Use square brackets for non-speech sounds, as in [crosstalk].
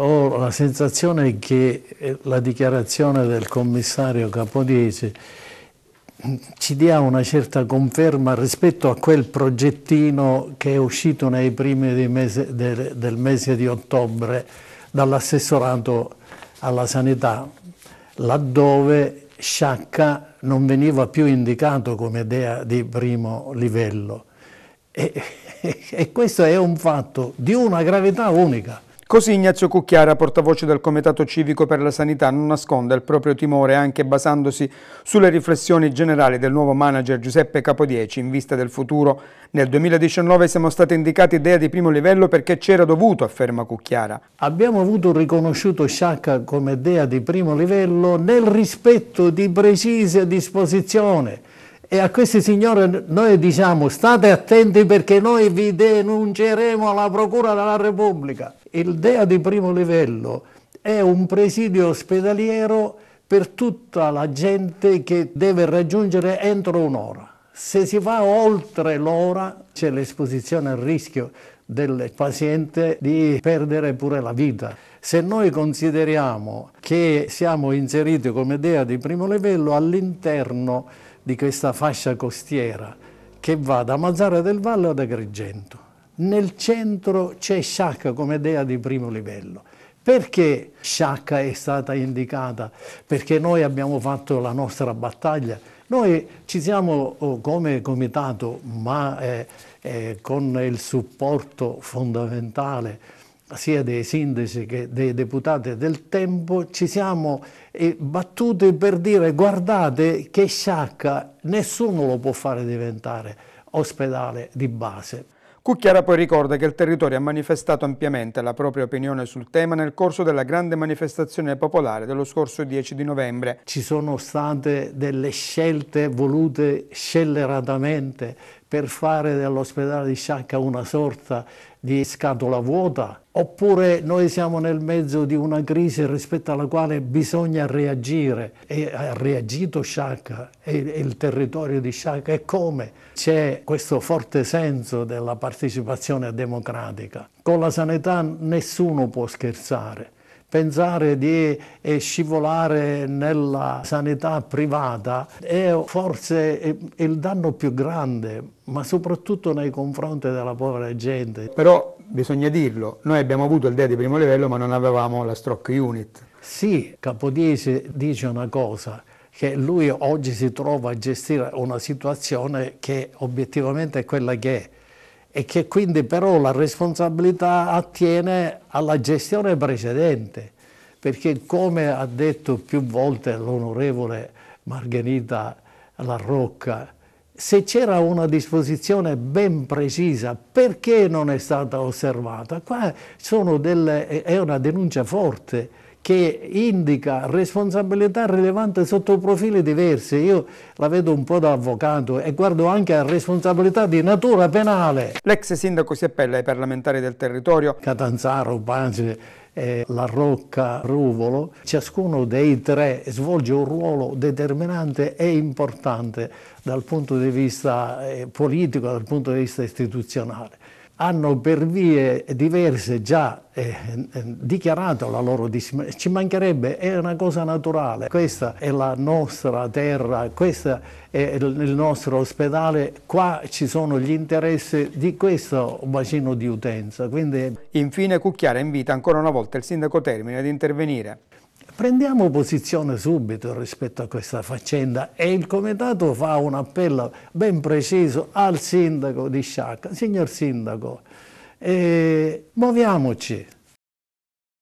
ho la sensazione che eh, la dichiarazione del commissario Capodiesi mm, ci dia una certa conferma rispetto a quel progettino che è uscito nei primi mese, del, del mese di ottobre dall'assessorato alla sanità, laddove Sciacca non veniva più indicato come dea di primo livello. E, [laughs] e questo è un fatto di una gravità unica. Così Ignazio Cucchiara, portavoce del Comitato Civico per la Sanità, non nasconde il proprio timore anche basandosi sulle riflessioni generali del nuovo manager Giuseppe Capodieci in vista del futuro. Nel 2019 siamo stati indicati idea di primo livello perché c'era dovuto, afferma Cucchiara. Abbiamo avuto riconosciuto Sciacca come dea di primo livello nel rispetto di precise disposizioni. E a questi signori noi diciamo state attenti perché noi vi denunceremo alla Procura della Repubblica. Il DEA di primo livello è un presidio ospedaliero per tutta la gente che deve raggiungere entro un'ora. Se si va oltre l'ora c'è l'esposizione al rischio del paziente di perdere pure la vita. Se noi consideriamo che siamo inseriti come DEA di primo livello all'interno di questa fascia costiera che va da Mazzara del Vallo ad Agrigento, nel centro c'è Shaka come dea di primo livello. Perché Shaka è stata indicata? Perché noi abbiamo fatto la nostra battaglia. Noi ci siamo oh, come comitato, ma eh, eh, con il supporto fondamentale sia dei sindaci che dei deputati del tempo, ci siamo eh, battuti per dire guardate che Sciacca nessuno lo può fare diventare ospedale di base. Cucchiara poi ricorda che il territorio ha manifestato ampiamente la propria opinione sul tema nel corso della grande manifestazione popolare dello scorso 10 di novembre. Ci sono state delle scelte volute scelleratamente per fare dell'ospedale di Sciacca una sorta di scatola vuota, oppure noi siamo nel mezzo di una crisi rispetto alla quale bisogna reagire e ha reagito Sciacca e il territorio di Sciacca e come c'è questo forte senso della partecipazione democratica. Con la sanità nessuno può scherzare Pensare di scivolare nella sanità privata è forse eh, il danno più grande, ma soprattutto nei confronti della povera gente. Però bisogna dirlo, noi abbiamo avuto il DEA di primo livello ma non avevamo la stroke unit. Sì, Capodiesi dice una cosa, che lui oggi si trova a gestire una situazione che obiettivamente è quella che è e che quindi però la responsabilità attiene alla gestione precedente, perché come ha detto più volte l'onorevole Margherita La Rocca, se c'era una disposizione ben precisa, perché non è stata osservata? Qua delle, è una denuncia forte che indica responsabilità rilevante sotto profili diversi. Io la vedo un po' da avvocato e guardo anche a responsabilità di natura penale. L'ex sindaco si appella ai parlamentari del territorio. Catanzaro, Banzi e La Rocca, Ruvolo, ciascuno dei tre svolge un ruolo determinante e importante dal punto di vista eh, politico, dal punto di vista istituzionale hanno per vie diverse già eh, eh, dichiarato la loro dismessa. Ci mancherebbe, è una cosa naturale. Questa è la nostra terra, questo è il nostro ospedale, qua ci sono gli interessi di questo bacino di utenza. Quindi... Infine Cucchiara invita ancora una volta il sindaco Termine ad intervenire. Prendiamo posizione subito rispetto a questa faccenda e il Comitato fa un appello ben preciso al Sindaco di Sciacca. Signor Sindaco, eh, muoviamoci.